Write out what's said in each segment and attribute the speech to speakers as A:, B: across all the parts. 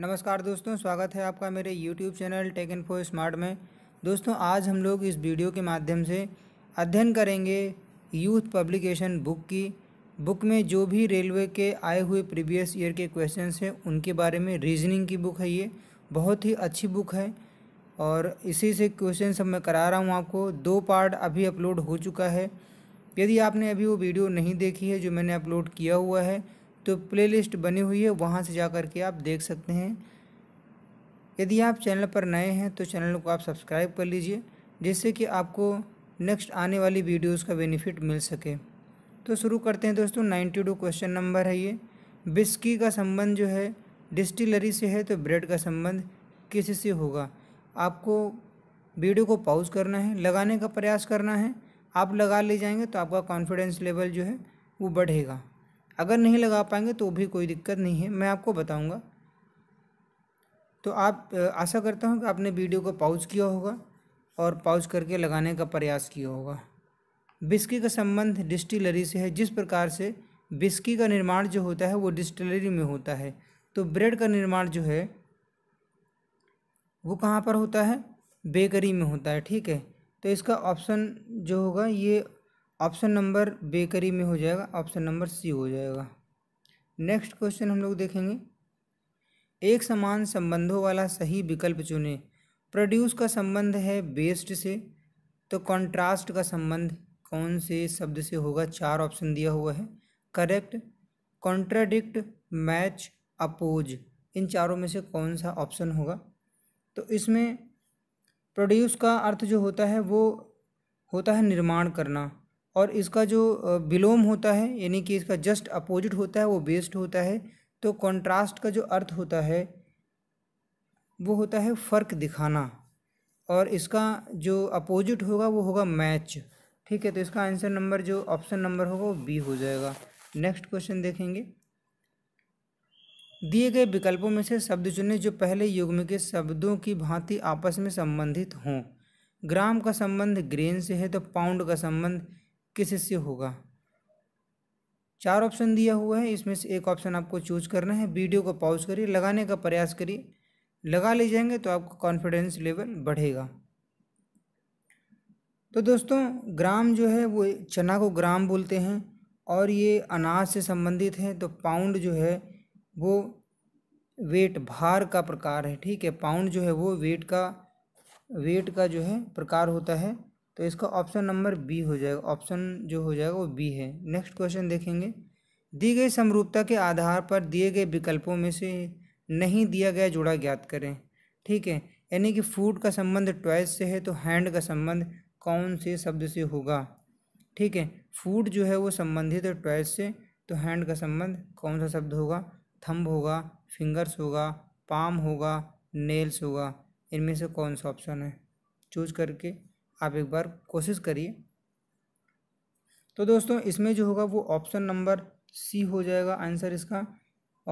A: नमस्कार दोस्तों स्वागत है आपका मेरे YouTube channel tech info smart में दोस्तों आज हम लोग इस वीडियो के माध्यम से अध्ययन करेंगे यूथ पब्लिकेशन बुक की बुक में जो भी रेलवे के आए हुए प्रीवियस ईयर के क्वेश्चन हैं उनके बारे में रीजनिंग की बुक है ये बहुत ही अच्छी बुक है और इसी से क्वेश्चन सब मैं करा रहा हूँ आपको दो पार्ट अभी अपलोड हो चुका है यदि आपने अभी वो वीडियो नहीं देखी है जो मैंने अपलोड किया हुआ है तो प्लेलिस्ट बनी हुई है वहाँ से जा कर के आप देख सकते हैं यदि आप चैनल पर नए हैं तो चैनल को आप सब्सक्राइब कर लीजिए जिससे कि आपको नेक्स्ट आने वाली वीडियोस का बेनिफिट मिल सके तो शुरू करते हैं दोस्तों नाइन्टी टू क्वेश्चन नंबर है ये बिस्की का संबंध जो है डिस्टिलरी से है तो ब्रेड का संबंध किस से होगा आपको वीडियो को पॉज करना है लगाने का प्रयास करना है आप लगा ले जाएंगे तो आपका कॉन्फिडेंस लेवल जो है वो बढ़ेगा अगर नहीं लगा पाएंगे तो भी कोई दिक्कत नहीं है मैं आपको बताऊंगा तो आप आशा करता हूँ कि आपने वीडियो को पाउज किया होगा और पाउज करके लगाने का प्रयास किया होगा बिस्की का संबंध डिस्टिलरी से है जिस प्रकार से बिस्की का निर्माण जो होता है वो डिस्टिलरी में होता है तो ब्रेड का निर्माण जो है वो कहाँ पर होता है बेकरी में होता है ठीक है तो इसका ऑप्शन जो होगा ये ऑप्शन नंबर बेकरी में हो जाएगा ऑप्शन नंबर सी हो जाएगा नेक्स्ट क्वेश्चन हम लोग देखेंगे एक समान संबंधों वाला सही विकल्प चुने प्रोड्यूस का संबंध है बेस्ट से तो कॉन्ट्रास्ट का संबंध कौन से शब्द से होगा चार ऑप्शन दिया हुआ है करेक्ट कॉन्ट्राडिक्ट मैच अपोज इन चारों में से कौन सा ऑप्शन होगा तो इसमें प्रोड्यूस का अर्थ जो होता है वो होता है निर्माण करना और इसका जो विलोम होता है यानी कि इसका जस्ट अपोजिट होता है वो बेस्ड होता है तो कॉन्ट्रास्ट का जो अर्थ होता है वो होता है फ़र्क दिखाना और इसका जो अपोजिट होगा वो होगा मैच ठीक है तो इसका आंसर नंबर जो ऑप्शन नंबर होगा वो बी हो जाएगा नेक्स्ट क्वेश्चन देखेंगे दिए गए विकल्पों में से शब्द चुने जो पहले युग्म के शब्दों की भांति आपस में संबंधित हों ग्राम का संबंध ग्रेन से है तो पाउंड का संबंध किस से होगा चार ऑप्शन दिया हुआ है इसमें से एक ऑप्शन आपको चूज करना है वीडियो को पॉज करिए लगाने का प्रयास करिए लगा ले जाएंगे तो आपका कॉन्फिडेंस लेवल बढ़ेगा तो दोस्तों ग्राम जो है वो चना को ग्राम बोलते हैं और ये अनाज से संबंधित है तो पाउंड जो है वो वेट भार का प्रकार है ठीक है पाउंड जो है वो वेट का वेट का जो है प्रकार होता है तो इसका ऑप्शन नंबर बी हो जाएगा ऑप्शन जो हो जाएगा वो बी है नेक्स्ट क्वेश्चन देखेंगे दी गई समरूपता के आधार पर दिए गए विकल्पों में से नहीं दिया गया जोड़ा ज्ञात करें ठीक है यानी कि फूड का संबंध ट्वाइस से है तो हैंड का संबंध कौन से शब्द से होगा ठीक है फूड जो है वो संबंधित है ट्वाइस से तो हैंड का संबंध कौन सा शब्द होगा थंब होगा फिंगर्स होगा पाम होगा नेल्स होगा इनमें से कौन सा ऑप्शन है चूज करके आप एक बार कोशिश करिए तो दोस्तों इसमें जो होगा वो ऑप्शन नंबर सी हो जाएगा आंसर इसका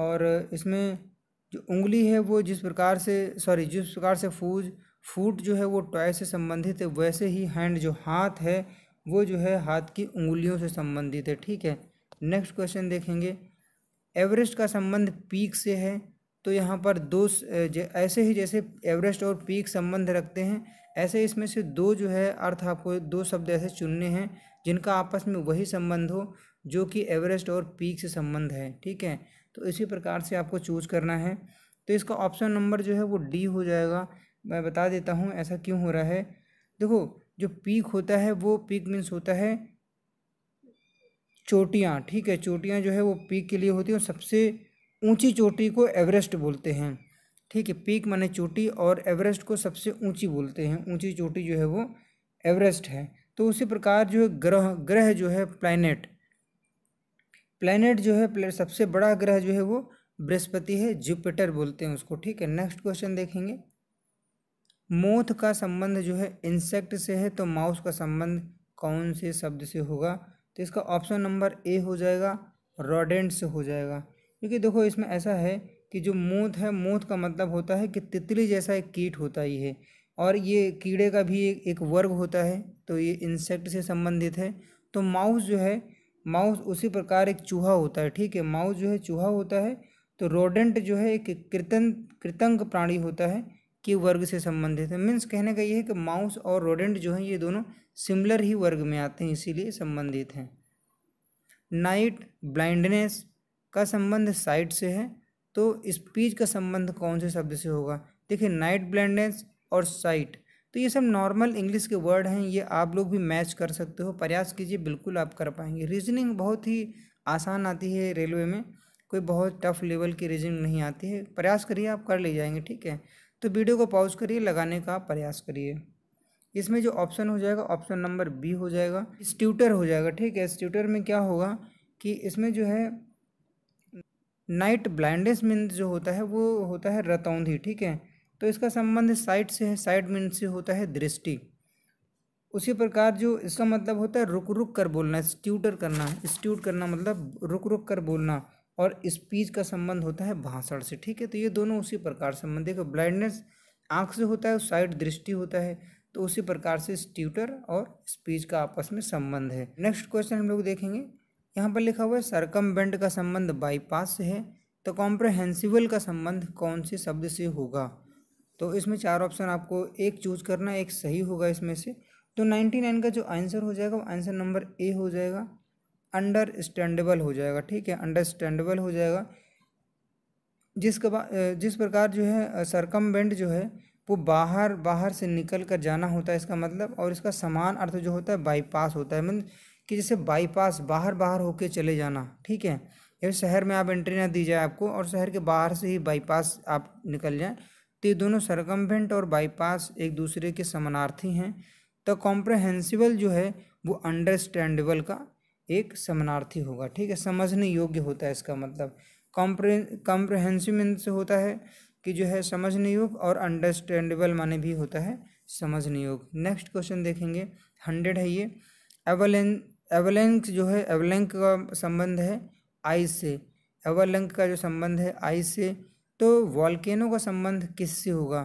A: और इसमें जो उंगली है वो जिस प्रकार से सॉरी जिस प्रकार से फूज फूट जो है वो टॉय से संबंधित है वैसे ही हैंड जो हाथ है वो जो है हाथ की उंगलियों से संबंधित है ठीक है नेक्स्ट क्वेश्चन देखेंगे एवरेस्ट का संबंध पीक से है तो यहाँ पर दो ऐसे ही जैसे एवरेस्ट और पीक संबंध रखते हैं ऐसे इसमें से दो जो है अर्थ आपको दो शब्द ऐसे चुनने हैं जिनका आपस में वही संबंध हो जो कि एवरेस्ट और पीक से संबंध है ठीक है तो इसी प्रकार से आपको चूज करना है तो इसका ऑप्शन नंबर जो है वो डी हो जाएगा मैं बता देता हूँ ऐसा क्यों हो रहा है देखो जो पीक होता है वो पीक मीन्स होता है चोटियाँ ठीक है चोटियाँ जो है वो पीक के लिए होती हैं सबसे ऊंची चोटी को एवरेस्ट बोलते हैं ठीक है पीक माने चोटी और एवरेस्ट को सबसे ऊंची बोलते हैं ऊंची चोटी जो है वो एवरेस्ट है तो उसी प्रकार जो है ग्रह ग्रह जो है प्लैनेट प्लैनेट जो है सबसे बड़ा ग्रह जो है वो बृहस्पति है जुपिटर बोलते हैं उसको ठीक है नेक्स्ट क्वेश्चन देखेंगे मोथ का संबंध जो है इंसेक्ट से है तो माउस का संबंध कौन से शब्द से होगा तो इसका ऑप्शन नंबर ए हो जाएगा रॉडेंट से हो जाएगा क्योंकि देखो इसमें ऐसा है कि जो मोथ है मोथ का मतलब होता है कि तितली जैसा एक कीट होता ही है और ये कीड़े का भी एक, एक वर्ग होता है तो ये इंसेक्ट से संबंधित है तो माउस जो है माउस उसी प्रकार एक चूहा होता है ठीक है माउस जो है चूहा होता है तो रोडेंट जो है एक कृतन कृतंग प्राणी होता है कि वर्ग से संबंधित है मीन्स कहने का ये है कि माउस और रोडेंट जो है ये दोनों सिमिलर ही वर्ग में आते हैं इसीलिए संबंधित हैं नाइट ब्लाइंडनेस का संबंध साइट से है तो स्पीच का संबंध कौन से शब्द से होगा देखिए नाइट ब्लेंडेंस और साइट तो ये सब नॉर्मल इंग्लिश के वर्ड हैं ये आप लोग भी मैच कर सकते हो प्रयास कीजिए बिल्कुल आप कर पाएंगे रीजनिंग बहुत ही आसान आती है रेलवे में कोई बहुत टफ लेवल की रीजनिंग नहीं आती है प्रयास करिए आप कर ले जाएंगे ठीक है तो वीडियो को पॉज करिए लगाने का प्रयास करिए इसमें जो ऑप्शन हो जाएगा ऑप्शन नंबर बी हो जाएगा स्ट्यूटर हो जाएगा ठीक है स्ट्यूटर में क्या होगा कि इसमें जो है नाइट ब्लाइंडनेस मीन्स जो होता है वो होता है रतौंधी ठीक है तो इसका संबंध साइट से है साइट मीन से होता है दृष्टि उसी प्रकार जो इसका मतलब होता है रुक रुक कर बोलना स्ट्यूटर करना स्ट्यूट करना मतलब रुक रुक कर बोलना और स्पीच का संबंध होता है भाषण से ठीक है तो ये दोनों उसी प्रकार संबंध देखो ब्लाइंडनेस आँख से होता है साइड दृष्टि होता है तो उसी प्रकार से स्ट्यूटर और स्पीच का आपस में संबंध है नेक्स्ट क्वेश्चन हम लोग देखेंगे यहाँ पर लिखा हुआ है सरकम बेंड का संबंध बाईपास से है तो कॉम्प्रहेंसिबल का संबंध कौन से शब्द से होगा तो इसमें चार ऑप्शन आपको एक चूज करना एक सही होगा इसमें से तो नाइन्टी नाइन का जो आंसर हो जाएगा वो आंसर नंबर ए हो जाएगा अंडरस्टैंडेबल हो जाएगा ठीक है अंडरस्टैंडेबल हो जाएगा जिस जिस प्रकार जो है बेंड जो है वो बाहर बाहर से निकल कर जाना होता है इसका मतलब और इसका समान अर्थ जो होता है बाईपास होता है मतलब कि जैसे बाईपास बाहर बाहर होके चले जाना ठीक है या शहर में आप एंट्री ना दी जाए आपको और शहर के बाहर से ही बाईपास आप निकल जाएँ तो ये दोनों सरकम्बेंट और बाईपास एक दूसरे के समानार्थी हैं तो कॉम्प्रहेंसिबल जो है वो अंडरस्टैंडेबल का एक समानार्थी होगा ठीक है समझने योग्य होता है इसका मतलब कॉम्प्रे कॉम्प्रहेंसिव से होता है कि जो है समझने योग और अंडरस्टैंडेबल माने भी होता है समझने योग नेक्स्ट क्वेश्चन देखेंगे हंड्रेड है ये एवलें एवलेंक जो है एवलेंक का संबंध है आई से एवलेंक का जो संबंध है आई से तो वॉल्केनो का संबंध किससे होगा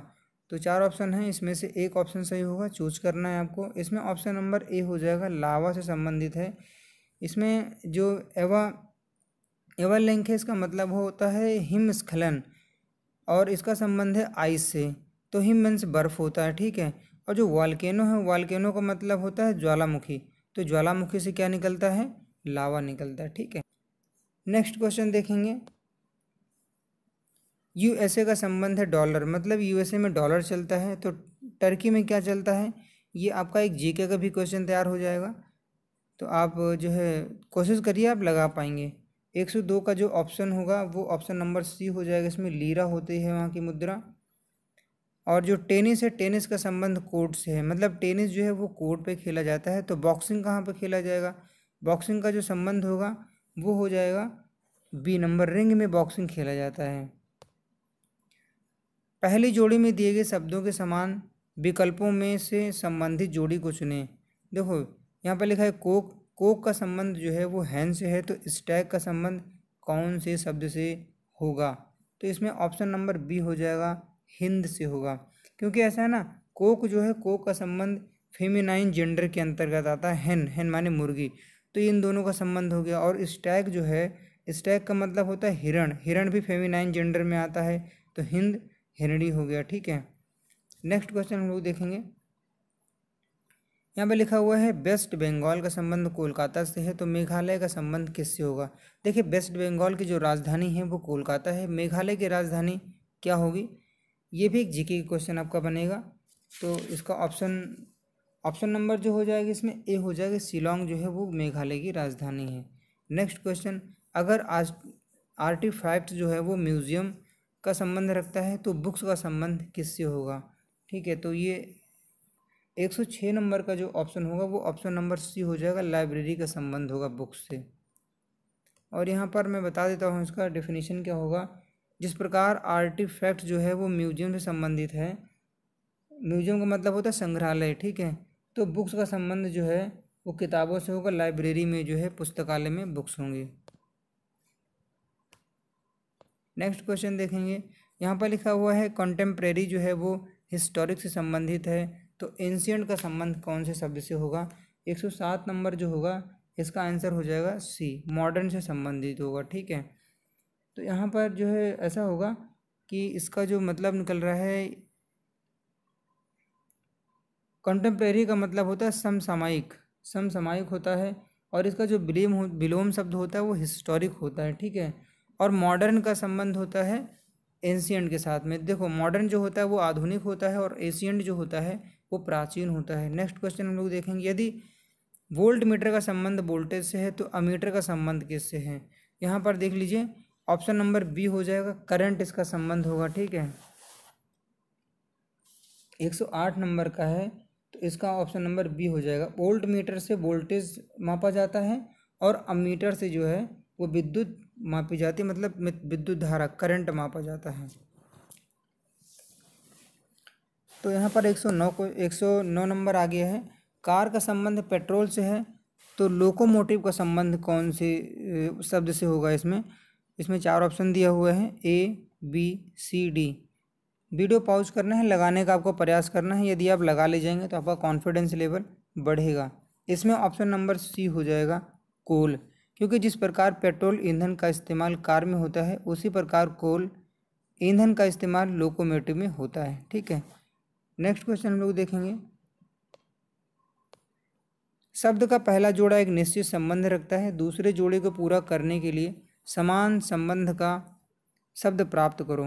A: तो चार ऑप्शन हैं इसमें से एक ऑप्शन सही होगा चूज करना है आपको इसमें ऑप्शन नंबर ए हो जाएगा लावा से संबंधित है इसमें जो एवा एवा लिंक है इसका मतलब होता है हिमस्खलन और इसका संबंध है आइस से तो हिम मीन्स बर्फ़ होता है ठीक है और जो वालकेनो है वालकेनो का मतलब होता है ज्वालामुखी तो ज्वालामुखी से क्या निकलता है लावा निकलता है ठीक है नेक्स्ट क्वेश्चन देखेंगे यूएसए का संबंध है डॉलर मतलब यूएसए में डॉलर चलता है तो टर्की में क्या चलता है ये आपका एक जीके का भी क्वेश्चन तैयार हो जाएगा तो आप जो है कोशिश करिए आप लगा पाएंगे एक सौ दो का जो ऑप्शन होगा वो ऑप्शन नंबर सी हो जाएगा इसमें लीरा होती है वहाँ की मुद्रा और जो टेनिस है टेनिस का संबंध कोर्ट से है मतलब टेनिस जो है वो कोर्ट पे खेला जाता है तो बॉक्सिंग कहाँ पे खेला जाएगा बॉक्सिंग का जो संबंध होगा वो हो जाएगा बी नंबर रिंग में बॉक्सिंग खेला जाता है पहली जोड़ी में दिए गए शब्दों के समान विकल्पों में से संबंधित जोड़ी को चुने देखो यहाँ पर लिखा है कोक कोक का संबंध जो है वो हैन से है तो स्टैग का संबंध कौन से शब्द से होगा तो इसमें ऑप्शन नंबर बी हो जाएगा हिंद से होगा क्योंकि ऐसा है ना कोक जो है कोक का संबंध फेमिनाइन जेंडर के अंतर्गत आता है हेन हेन माने मुर्गी तो इन दोनों का संबंध हो गया और स्टैग जो है स्टैग का मतलब होता है हिरण हिरण भी फेमिनाइन जेंडर में आता है तो हिंद हिरणी हो गया ठीक है नेक्स्ट क्वेश्चन हम लोग देखेंगे यहाँ पर लिखा हुआ है वेस्ट बंगाल का संबंध कोलकाता से है तो मेघालय का संबंध किससे होगा देखिए वेस्ट बंगाल की जो राजधानी है वो कोलकाता है मेघालय की राजधानी क्या होगी ये भी एक जीके क्वेश्चन आपका बनेगा तो इसका ऑप्शन ऑप्शन नंबर जो हो जाएगा इसमें ए हो जाएगा शिलोंग जो है वो मेघालय की राजधानी है नेक्स्ट क्वेश्चन अगर आज आर्टिफैक्ट जो है वो म्यूज़ियम का संबंध रखता है तो बुक्स का संबंध किससे होगा ठीक है तो ये 106 नंबर का जो ऑप्शन होगा वो ऑप्शन नंबर सी हो जाएगा लाइब्रेरी का संबंध होगा बुक्स से और यहाँ पर मैं बता देता हूँ इसका डेफिनेशन क्या होगा जिस प्रकार आर्टिफैक्ट जो है वो म्यूजियम से संबंधित है म्यूजियम का मतलब होता है संग्रहालय ठीक है तो बुक्स का संबंध जो है वो किताबों से होगा लाइब्रेरी में जो है पुस्तकालय में बुक्स होंगी नेक्स्ट क्वेश्चन देखेंगे यहाँ पर लिखा हुआ है कंटेम्प्रेरी जो है वो हिस्टोरिक से संबंधित है तो एंशियंट का संबंध कौन से शब्द से होगा एक सौ सात नंबर जो होगा इसका आंसर हो जाएगा सी मॉडर्न से संबंधित होगा ठीक है तो यहाँ पर जो है ऐसा होगा कि इसका जो मतलब निकल रहा है कंटेम्प्रेरी का मतलब होता है समसामायिक समसामायिक होता है और इसका जो विलोम विलोम शब्द होता है वो हिस्टोरिक होता है ठीक है और मॉडर्न का संबंध होता है एंशियंट के साथ में देखो मॉडर्न जो होता है वो आधुनिक होता है और एशियंट जो होता है वो प्राचीन होता है नेक्स्ट क्वेश्चन हम लोग देखेंगे यदि वोल्ट मीटर का संबंध वोल्टेज से है तो अमीटर का संबंध किससे है यहाँ पर देख लीजिए ऑप्शन नंबर बी हो जाएगा करंट इसका संबंध होगा ठीक है 108 नंबर का है तो इसका ऑप्शन नंबर बी हो जाएगा वोल्ट मीटर से वोल्टेज मापा जाता है और अमीटर से जो है वो विद्युत मापी जाती है मतलब विद्युत धारा करंट मापा जाता है तो यहाँ पर 109 को 109 नंबर आ गया है कार का संबंध पेट्रोल से है तो लोकोमोटिव का संबंध कौन से शब्द से होगा इसमें इसमें चार ऑप्शन दिया हुआ है A B C D video pause करना है लगाने का आपको प्रयास करना है यदि आप लगा ले जाएंगे तो आपका कॉन्फिडेंस लेवल बढ़ेगा इसमें ऑप्शन नंबर सी हो जाएगा कोल क्योंकि जिस प्रकार पेट्रोल ईंधन का इस्तेमाल कार में होता है उसी प्रकार कोल ईंधन का इस्तेमाल लोकोमेटिव में होता है ठीक है नेक्स्ट क्वेश्चन हम लोग देखेंगे शब्द का पहला जोड़ा एक निश्चित संबंध रखता है दूसरे जोड़े को पूरा करने के लिए समान संबंध का शब्द प्राप्त करो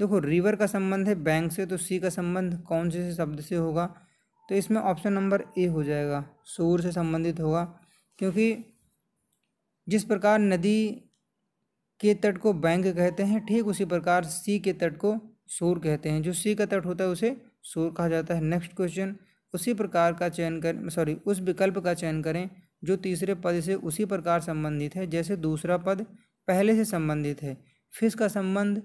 A: देखो रिवर का संबंध है बैंक से तो सी का संबंध कौन से शब्द से होगा तो इसमें ऑप्शन नंबर ए हो जाएगा सूर से संबंधित होगा क्योंकि जिस प्रकार नदी के तट को बैंक कहते हैं ठीक उसी प्रकार सी के तट को सूर कहते हैं जो सी का तट होता है उसे सूर कहा जाता है नेक्स्ट क्वेश्चन उसी प्रकार का चयन कर सॉरी उस विकल्प का चयन करें जो तीसरे पद से उसी प्रकार संबंधित है जैसे दूसरा पद पहले से संबंधित है फिश का संबंध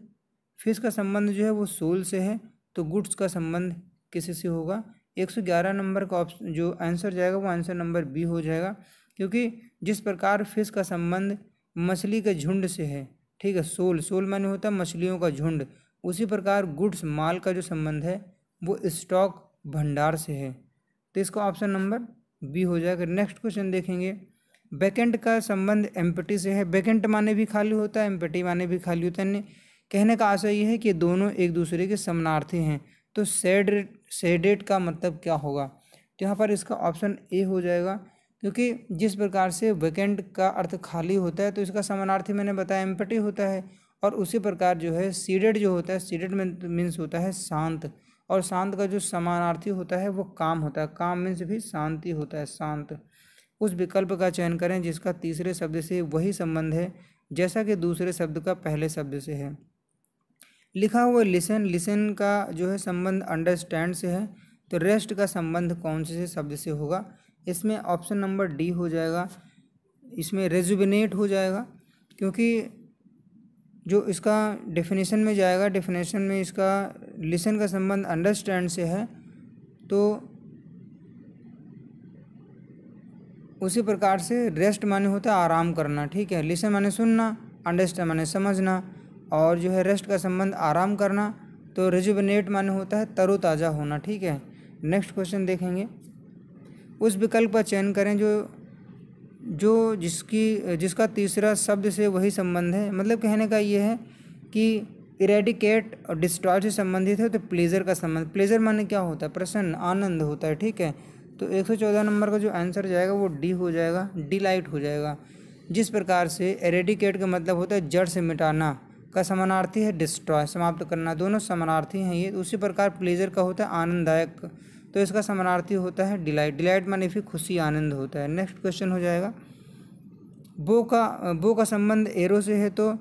A: फिश का संबंध जो है वो सोल से है तो गुड्स का संबंध किसी से होगा 111 नंबर का ऑप्शन जो आंसर जाएगा वो आंसर नंबर बी हो जाएगा क्योंकि जिस प्रकार फिश का संबंध मछली के झुंड से है ठीक है सोल सोल माने होता है मछलियों का झुंड उसी प्रकार गुड्स माल का जो संबंध है वो स्टॉक भंडार से है तो इसका ऑप्शन नंबर बी हो जाएगा नेक्स्ट क्वेश्चन देखेंगे बैकेंट का संबंध एम्पटी से है बैकेंट माने भी खाली होता है एम्पटी माने भी खाली होता है कहने का आशय यह है कि दोनों एक दूसरे के समानार्थी हैं तो सेड सेडेट का मतलब क्या होगा तो यहाँ पर इसका ऑप्शन ए हो जाएगा क्योंकि जिस प्रकार से वैकेंट का अर्थ खाली होता है तो इसका समानार्थी मैंने बताया एम्पटी होता है और उसी प्रकार जो है सीडेड जो होता है सीडेड मीन्स होता है शांत और शांत का जो समानार्थी होता है वो काम होता है काम मीन्स भी शांति होता है शांत उस विकल्प का चयन करें जिसका तीसरे शब्द से वही संबंध है जैसा कि दूसरे शब्द का पहले शब्द से है लिखा हुआ लिसन लिसन का जो है संबंध अंडरस्टैंड से है तो रेस्ट का संबंध कौन से शब्द से होगा इसमें ऑप्शन नंबर डी हो जाएगा इसमें रेजुबिनेट हो जाएगा क्योंकि जो इसका डेफिनेशन में जाएगा डेफिनेशन में इसका लिसन का संबंध अंडरस्टैंड से है तो उसी प्रकार से रेस्ट माने होता है आराम करना ठीक है लिसन माने सुनना अंडरस्टैंड माने समझना और जो है रेस्ट का संबंध आराम करना तो रिजुबनेट माने होता है तरोताज़ा होना ठीक है नेक्स्ट क्वेश्चन देखेंगे उस विकल्प का चयन करें जो जो जिसकी जिसका तीसरा शब्द से वही संबंध है मतलब कहने का ये है कि इरेडिकेट और डिस्ट्रॉय से संबंधित है तो प्लेजर का संबंध प्लेजर माने क्या होता है प्रसन्न आनंद होता है ठीक है तो 114 नंबर का जो आंसर जाएगा वो डी हो जाएगा डिलाइट हो जाएगा जिस प्रकार से एरेडिकेट का मतलब होता है जड़ से मिटाना का समानार्थी है डिस्ट्रॉय समाप्त करना दोनों समानार्थी हैं ये उसी प्रकार प्लेजर का होता है आनंददायक तो इसका समानार्थी होता है डिलाइट डिलाइट माने फिर खुशी आनंद होता है नेक्स्ट क्वेश्चन हो जाएगा बो का बो का संबंध एरो से है तो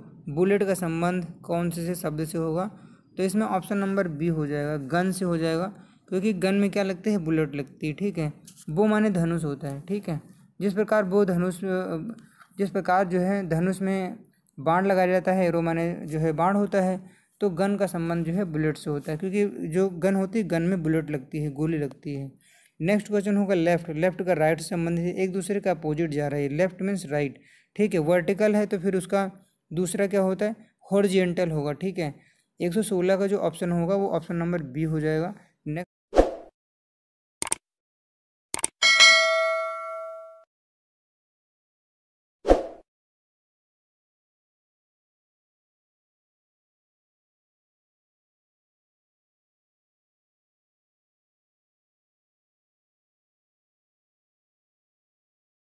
A: बुलेट का संबंध कौन से से शब्द से होगा तो इसमें ऑप्शन नंबर बी हो जाएगा गन से हो जाएगा क्योंकि गन में क्या लगते है बुलेट लगती है ठीक है वो माने धनुष होता है ठीक है जिस प्रकार वो धनुष जिस प्रकार जो है धनुष में बाण लगाया जाता है एरो माने जो है बाण होता है तो गन का संबंध जो है बुलेट से होता है क्योंकि जो गन होती है गन में बुलेट लगती है गोली लगती है नेक्स्ट क्वेश्चन होगा लेफ्ट लेफ्ट का राइट संबंधित एक दूसरे का अपोजिट जा रहा है लेफ्ट मीन्स राइट ठीक है वर्टिकल है तो फिर उसका दूसरा क्या होता है हॉर्जेंटल होगा ठीक है 116 का जो ऑप्शन होगा वो ऑप्शन नंबर बी हो जाएगा